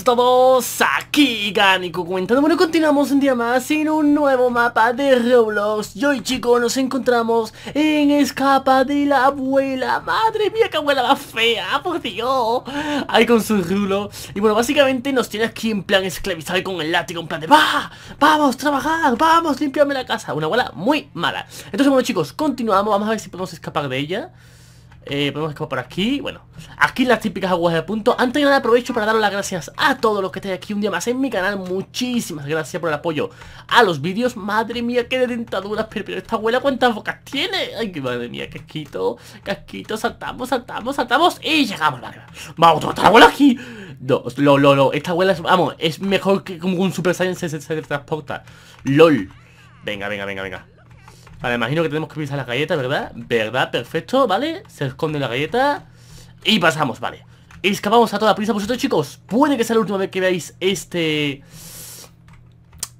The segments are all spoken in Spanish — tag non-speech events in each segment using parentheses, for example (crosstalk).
a todos, aquí Gánico! cuenta Bueno, continuamos un día más en un nuevo mapa de Roblox Y hoy chicos nos encontramos en Escapa de la Abuela Madre mía, qué abuela va fea, por Dios Ahí con su rulo Y bueno, básicamente nos tiene aquí en plan esclavizado con el látigo En plan de, va, vamos, trabajar, vamos, limpiarme la casa Una abuela muy mala Entonces bueno chicos, continuamos, vamos a ver si podemos escapar de ella eh, podemos escapar por aquí, bueno Aquí las típicas aguas de punto Antes de nada aprovecho para daros las gracias a todos los que estáis aquí un día más en mi canal Muchísimas gracias por el apoyo a los vídeos Madre mía, qué dentaduras, pero, esta abuela cuántas bocas tiene Ay, qué madre mía, casquito, casquito, saltamos, saltamos, saltamos Y llegamos, vale, vamos, otra abuela aquí no, lo, lo, lo, esta abuela, es, vamos, es mejor que como un Super Saiyan se, se, se transporta LOL Venga, venga, venga, venga Vale, imagino que tenemos que pisar la galleta, ¿verdad? ¿Verdad? Perfecto, ¿vale? Se esconde la galleta Y pasamos, vale Escapamos a toda prisa vosotros, chicos Puede que sea la última vez que veáis este...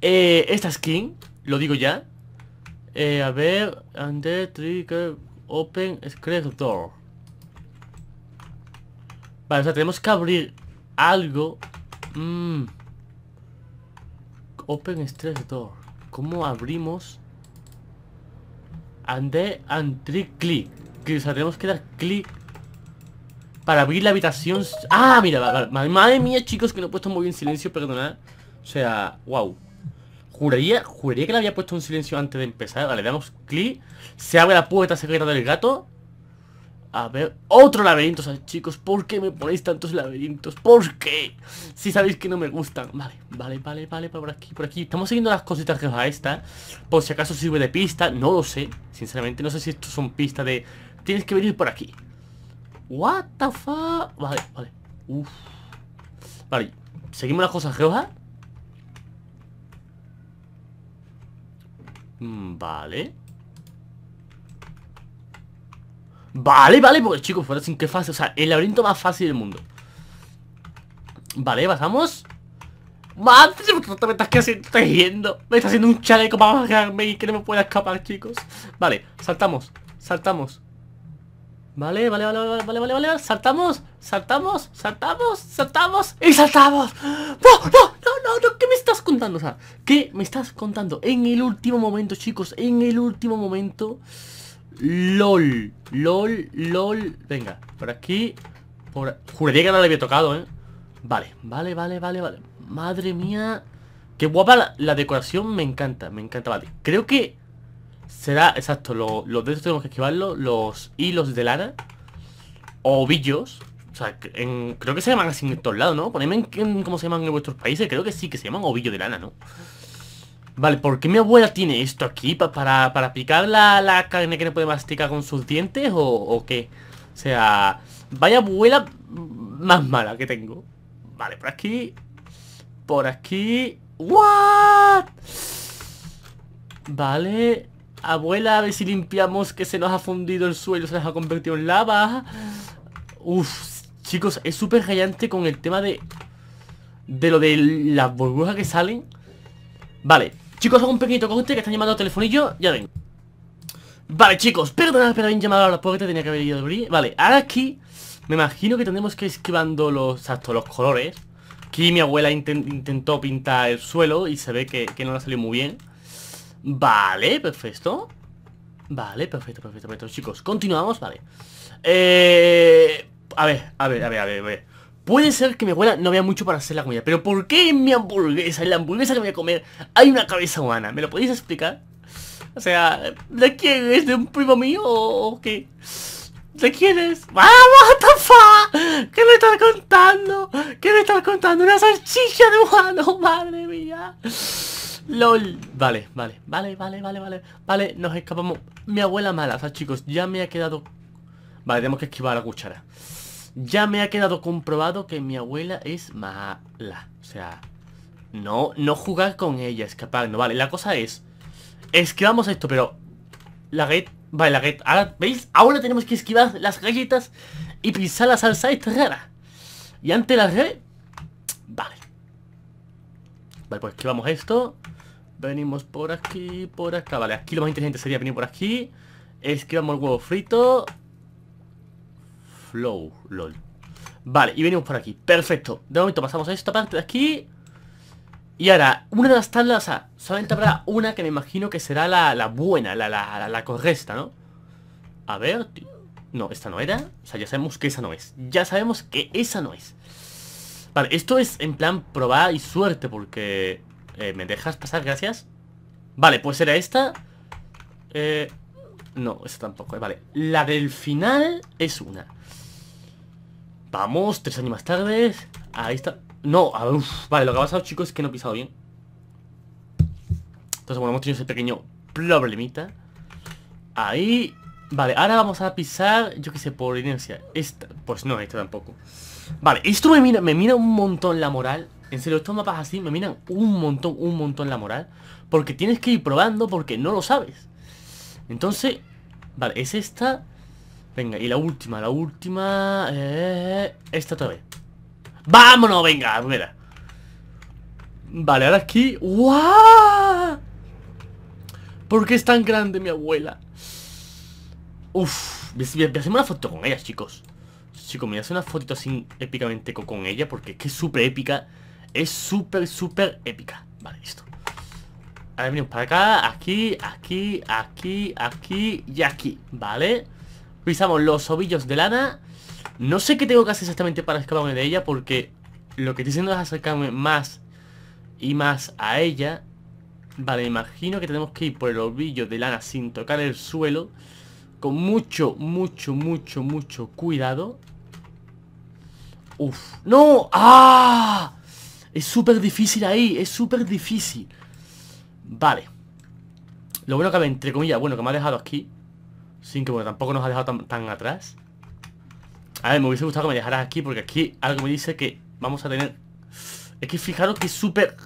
Eh, esta skin Lo digo ya eh, a ver, and trigger open scratch door. Vale, o sea, tenemos que abrir algo. Mmm... Open stress door. ¿Cómo abrimos? Ande, andré, and click. Que, o sea, tenemos que dar clic para abrir la habitación. Ah, mira, madre mía, chicos, que no he puesto muy bien silencio, perdonad. O sea, wow. Juraría, juraría que le había puesto un silencio antes de empezar. Vale, damos clic. Se abre la puerta secreta del gato a ver otro laberinto, chicos, ¿por qué me ponéis tantos laberintos? ¿Por qué? Si sabéis que no me gustan. Vale, vale, vale, vale, por aquí, por aquí. Estamos siguiendo las cositas que va esta. Por si acaso sirve de pista, no lo sé. Sinceramente, no sé si esto son pistas de... Tienes que venir por aquí. What the fuck? Vale, vale. Uff Vale, seguimos las cosas rojas. Mm, vale. Vale, vale, porque chicos, fuera sin qué fácil O sea, el laberinto más fácil del mundo Vale, pasamos Madre, (laughs) me estás haciendo, Me está haciendo un chaleco para bajarme y que no me pueda escapar, chicos Vale, saltamos, saltamos Vale, vale, vale, vale, vale, vale, saltamos, saltamos, saltamos, saltamos y saltamos. No, no, no, no, no, ¿qué me estás contando? O sea, ¿qué me estás contando? En el último momento, chicos, en el último momento. LOL, LOL, LOL Venga, por aquí por... Juraría que no le había tocado, ¿eh? Vale, vale, vale, vale, vale Madre mía Qué guapa la, decoración, me encanta, me encanta Vale, creo que será, exacto Los de tenemos que esquivarlo Los hilos de lana ovillos o sea, creo que se llaman así en todos lados, ¿no? Ponedme en, cómo se llaman en vuestros países Creo que sí, que se llaman ovillo de lana, ¿no? Vale, ¿por qué mi abuela tiene esto aquí? ¿Para, para, picar la, la, carne que no puede masticar con sus dientes o, o qué? O sea, vaya abuela más mala que tengo Vale, por aquí Por aquí ¿What? Vale Abuela, a ver si limpiamos que se nos ha fundido el suelo Se nos ha convertido en lava Uf, chicos, es súper rayante con el tema de... De lo de las burbujas que salen Vale, chicos, hago un pequeñito corte que están llamando al telefonillo, ya vengo Vale, chicos, perdona pero bien llamado a la puerta, tenía que haber ido a abrir Vale, ahora aquí me imagino que tendremos que ir esquivando los, los colores Aquí mi abuela intentó pintar el suelo y se ve que, no le salió muy bien Vale, perfecto Vale, perfecto, perfecto, perfecto Chicos, continuamos, vale eh, A ver, a ver, a ver, a ver, a ver Puede ser que mi abuela no vea mucho para hacer la comida, pero ¿por qué en mi hamburguesa, en la hamburguesa que voy a comer, hay una cabeza humana? ¿Me lo podéis explicar? O sea, ¿de quién es? ¿De un primo mío o qué? ¿De quién es? ¡Vamos, ¡Ah, tafa! ¿Qué me estás contando? ¿Qué me estás contando? ¡Una salchicha de humano! (laughs) ¡Madre mía! LOL Vale, vale, vale, vale, vale, vale Vale, nos escapamos Mi abuela mala, o sea, chicos, ya me ha quedado Vale, tenemos que esquivar la cuchara ya me ha quedado comprobado que mi abuela es mala. O sea, no, no jugar con ella, escapar. No, vale, la cosa es... Esquivamos esto, pero... La red... Vale, la red... Ahora, ¿veis? Ahora tenemos que esquivar las galletas y pisar la salsa esta rara. Y ante la red... Vale. Vale, pues esquivamos esto. Venimos por aquí, por acá. Vale, aquí lo más inteligente sería venir por aquí. Esquivamos el huevo frito. Flow, lol Vale, y venimos por aquí, perfecto De momento pasamos a esta parte de aquí Y ahora, una de las tablas, o sea, solamente habrá una que me imagino que será la, buena, la, la, la, correcta, ¿no? A ver, tío. no, esta no era O sea, ya sabemos que esa no es Ya sabemos que esa no es Vale, esto es en plan probar y suerte Porque... Eh, ¿Me dejas pasar? Gracias Vale, pues era esta eh, no, esa tampoco, eh, vale La del final es una Vamos, tres años más tarde Ahí está No, vale, lo que ha pasado, chicos, es que no he pisado bien Entonces, bueno, hemos tenido ese pequeño problemita Ahí Vale, ahora vamos a pisar, yo qué sé, por inercia Esta, pues no, esta tampoco Vale, esto me mira, me mira un montón la moral En serio, estos mapas así me miran un montón, un montón la moral Porque tienes que ir probando porque no lo sabes entonces, vale, es esta. Venga, y la última, la última... Eh, esta otra vez. ¡Vámonos! Venga, mira Vale, ahora aquí... ¡Wow! ¿Por qué es tan grande mi abuela? Uf, voy a una foto con ella, chicos. Chicos, me voy a hacer una fotito así épicamente con ella porque es que es súper épica. Es súper, súper épica. Vale, listo. Ahora venimos para acá, aquí, aquí, aquí, aquí y aquí, ¿vale? Pisamos los ovillos de lana. No sé qué tengo que hacer exactamente para escaparme de ella porque lo que estoy haciendo es acercarme más y más a ella. Vale, imagino que tenemos que ir por el ovillo de lana sin tocar el suelo. Con mucho, mucho, mucho, mucho cuidado. Uf. ¡No! ¡Ah! Es súper difícil ahí, es súper difícil. Vale Lo bueno que me, entre comillas, bueno, que me ha dejado aquí Sin que, bueno, tampoco nos ha dejado tan, atrás A ver, me hubiese gustado que me dejaras aquí Porque aquí algo me dice que vamos a tener Es que fijaros que es súper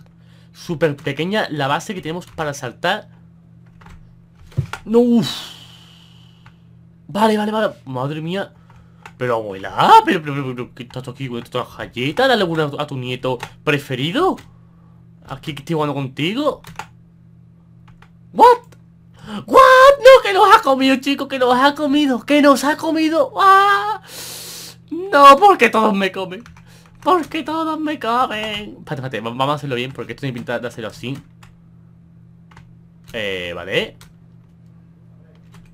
Súper pequeña la base que tenemos para saltar No, Vale, vale, vale Madre mía pero abuela, pero, pero, pero, ¿qué estás aquí? ¿Estas ¿Dale una a tu nieto preferido? ¿Aquí que estoy jugando contigo? ¿What? ¿What? No, que nos ha comido, chicos, que nos ha comido, que nos ha comido. ¡Ah! No, porque todos me comen. Porque todos me comen. Espérate, espérate, vamos a hacerlo bien porque esto tiene pinta de hacerlo así. Eh, vale.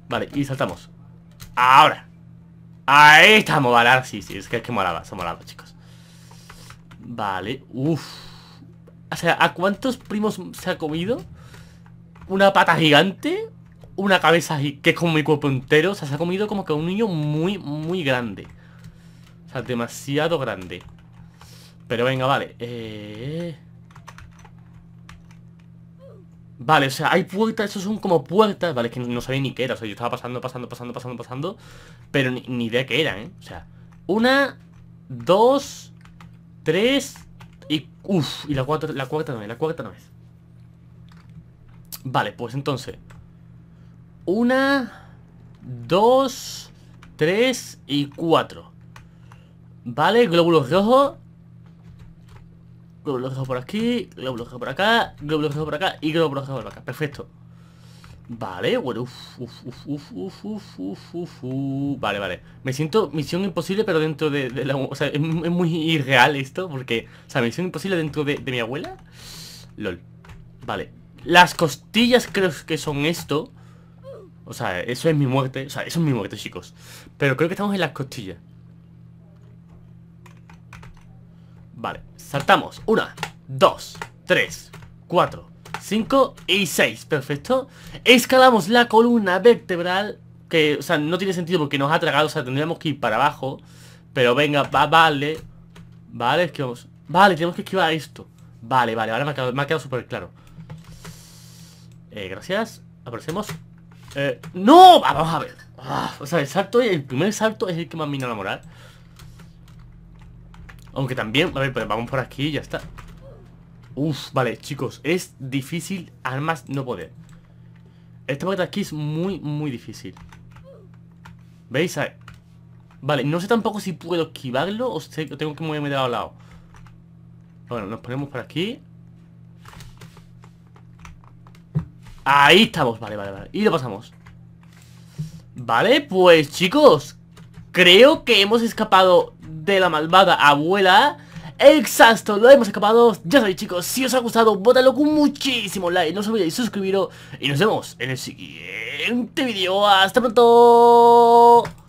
Vale, y saltamos. Ahora. Ahí estamos, vale. Ahora sí, sí, es que es que molaba, se molaba, chicos. Vale, uff. O sea, ¿a cuántos primos se ha comido? una pata gigante, una cabeza que es como mi cuerpo entero. O sea, se ha comido como que un niño muy, muy grande. O sea, demasiado grande. Pero venga, vale. Eh. Vale, o sea, hay puertas, esos son como puertas Vale, es que no sabía ni qué era, o sea, yo estaba pasando, pasando, pasando, pasando, pasando Pero ni, idea qué era, ¿eh? O sea, una, dos, tres y... Uf, y la cuarta, la cuarta no es, la cuarta no es Vale, pues entonces Una Dos Tres y cuatro Vale, glóbulos rojos Glóbulos rojos por aquí Glóbulos rojos por acá Glóbulos rojos por acá Y glóbulos rojos por acá Perfecto Vale, bueno Vale, vale Me siento misión imposible pero dentro de, la... O sea, es, muy irreal esto Porque, o sea, misión imposible dentro de, de mi abuela LOL Vale las costillas creo que son esto. O sea, eso es mi muerte. O sea, eso es mi muerte, chicos. Pero creo que estamos en las costillas. Vale, saltamos. Una, dos, tres, cuatro, cinco y seis. Perfecto. Escalamos la columna vertebral. Que, o sea, no tiene sentido porque nos ha tragado. O sea, tendríamos que ir para abajo. Pero venga, va, vale. Vale, esquivamos. Vale, tenemos que esquivar esto. Vale, vale, ahora me ha quedado, súper claro. Eh, gracias. Aparecemos. Eh. ¡No! Vamos a ver. Ah, o sea, el salto, el primer salto es el que más mina la moral. Aunque también... A ver, pues vamos por aquí y ya está. Uf, vale, chicos. Es difícil, además no poder. Este parte aquí es muy, muy difícil. ¿Veis? Ah, vale, no sé tampoco si puedo esquivarlo o tengo que moverme de lado a lado. Bueno, nos ponemos por aquí. Ahí estamos, vale, vale, vale Y lo pasamos Vale, pues chicos Creo que hemos escapado de la malvada abuela Exacto, lo hemos escapado Ya sabéis chicos, si os ha gustado votadlo con muchísimo like, no os olvidéis suscribiros Y nos vemos en el siguiente vídeo Hasta pronto